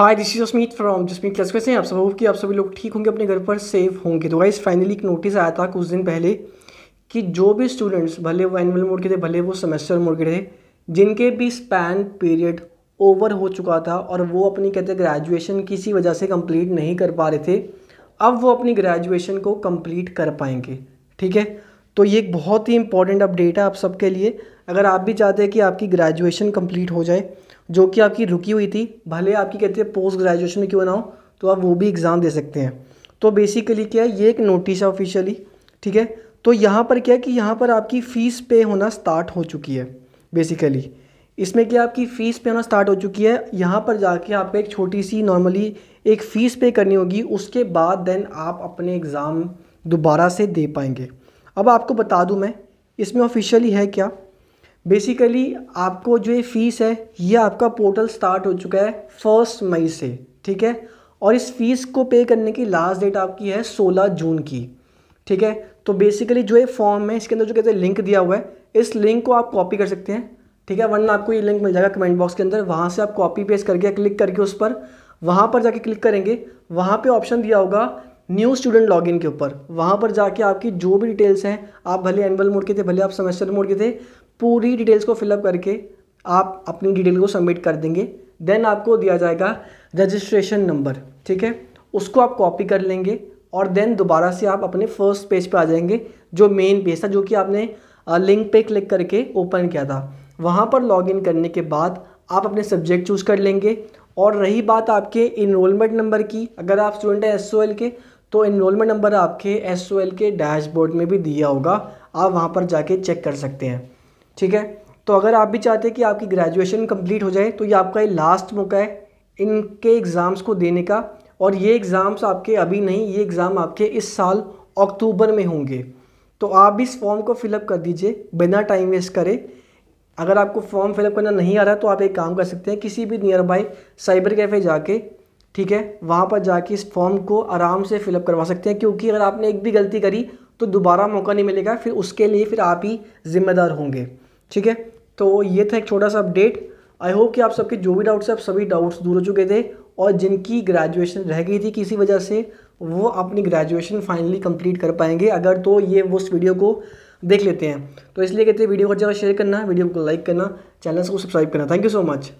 high this is Asmit from Jasmeet class कैसे हैं आप सब हो कि आप सभी लोग ठीक होंगे अपने घर पर सेफ होंगे तो गाइस फाइनली एक नोटिस आया था कुछ दिन पहले कि जो भी स्टूडेंट्स भले वो एनुअल मोड के थे भले वो सेमेस्टर मोड के थे जिनके भी स्पैन पीरियड ओवर हो चुका था और वो अपनी कहते ग्रेजुएशन किसी वजह से कंप्लीट नहीं कर पा रहे थे अब वो अपनी ग्रेजुएशन को कंप्लीट कर पाएंगे ठीक है तो ये एक बहुत ही इंपॉर्टेंट अपडेट है आप सबके लिए अगर आप भी चाहते हैं कि आपकी ग्रेजुएशन कंप्लीट हो जाए जो कि आपकी रुकी हुई थी भले आपकी कहते हैं पोस्ट ग्रेजुएशन में क्यों ना हो तो आप वो भी एग्ज़ाम दे सकते हैं तो बेसिकली क्या है ये एक नोटिस है ऑफिशियली ठीक है तो यहाँ पर क्या है कि यहाँ पर आपकी फ़ीस पे होना स्टार्ट हो चुकी है बेसिकली इसमें क्या आपकी फ़ीस पे होना स्टार्ट हो चुकी है यहाँ पर जाके आपको एक छोटी सी नॉर्मली एक फ़ीस पे करनी होगी उसके बाद देन आप अपने एग्ज़ाम दोबारा से दे पाएंगे अब आपको बता दूँ मैं इसमें ऑफिशियली है क्या बेसिकली आपको जो ये फ़ीस है ये आपका पोर्टल स्टार्ट हो चुका है फर्स्ट मई से ठीक है और इस फीस को पे करने की लास्ट डेट आपकी है सोलह जून की ठीक है तो बेसिकली जो ये फॉर्म है इसके अंदर जो कहते हैं लिंक दिया हुआ है इस लिंक को आप कॉपी कर सकते हैं ठीक है वरना आपको ये लिंक मिल जाएगा कमेंट बॉक्स के अंदर वहाँ से आप कॉपी पेस्ट करके क्लिक करके उस पर वहाँ पर जाके क्लिक करेंगे वहाँ पे ऑप्शन दिया होगा न्यू स्टूडेंट लॉगिन के ऊपर वहाँ पर जाके आपकी जो भी डिटेल्स हैं आप भले एनुअल मोड के थे भले आप सेमेस्टर मोड के थे पूरी डिटेल्स को फिलअप करके आप अपनी डिटेल को सबमिट कर देंगे देन आपको दिया जाएगा रजिस्ट्रेशन नंबर ठीक है उसको आप कॉपी कर लेंगे और देन दोबारा से आप अपने फर्स्ट पेज पे आ जाएंगे जो मेन पेज था जो कि आपने लिंक पे क्लिक करके ओपन किया था वहाँ पर लॉगिन करने के बाद आप अपने सब्जेक्ट चूज़ कर लेंगे और रही बात आपके इनरोलमेंट नंबर की अगर आप स्टूडेंट हैं एस के तो इनरोलमेंट नंबर आपके एस के डैशबोर्ड में भी दिया होगा आप वहाँ पर जाके चेक कर सकते हैं ठीक है तो अगर आप भी चाहते हैं कि आपकी ग्रेजुएशन कंप्लीट हो जाए तो ये आपका ये लास्ट मौका है इनके एग्ज़ाम्स को देने का और ये एग्ज़ाम्स आपके अभी नहीं ये एग्ज़ाम आपके इस साल अक्टूबर में होंगे तो आप भी इस फॉर्म को फिलअप कर दीजिए बिना टाइम वेस्ट करें अगर आपको फॉर्म फिलअप करना नहीं आ रहा तो आप एक काम कर सकते हैं किसी भी नियर बाई साइबर कैफ़े जाके ठीक है वहाँ पर जाके इस फॉर्म को आराम से फिलअप करवा सकते हैं क्योंकि अगर आपने एक भी गलती करी तो दोबारा मौका नहीं मिलेगा फिर उसके लिए फिर आप ही ज़िम्मेदार होंगे ठीक है तो ये था एक छोटा सा अपडेट आई होप कि आप सबके जो भी डाउट्स हैं आप सभी डाउट्स दूर हो चुके थे और जिनकी ग्रेजुएशन रह गई थी किसी वजह से वो अपनी ग्रेजुएशन फाइनली कंप्लीट कर पाएंगे अगर तो ये वो उस वीडियो को देख लेते हैं तो इसलिए कहते हैं वीडियो को ज़्यादा शेयर करना वीडियो को लाइक करना चैनल को सब्सक्राइब करना थैंक यू सो मच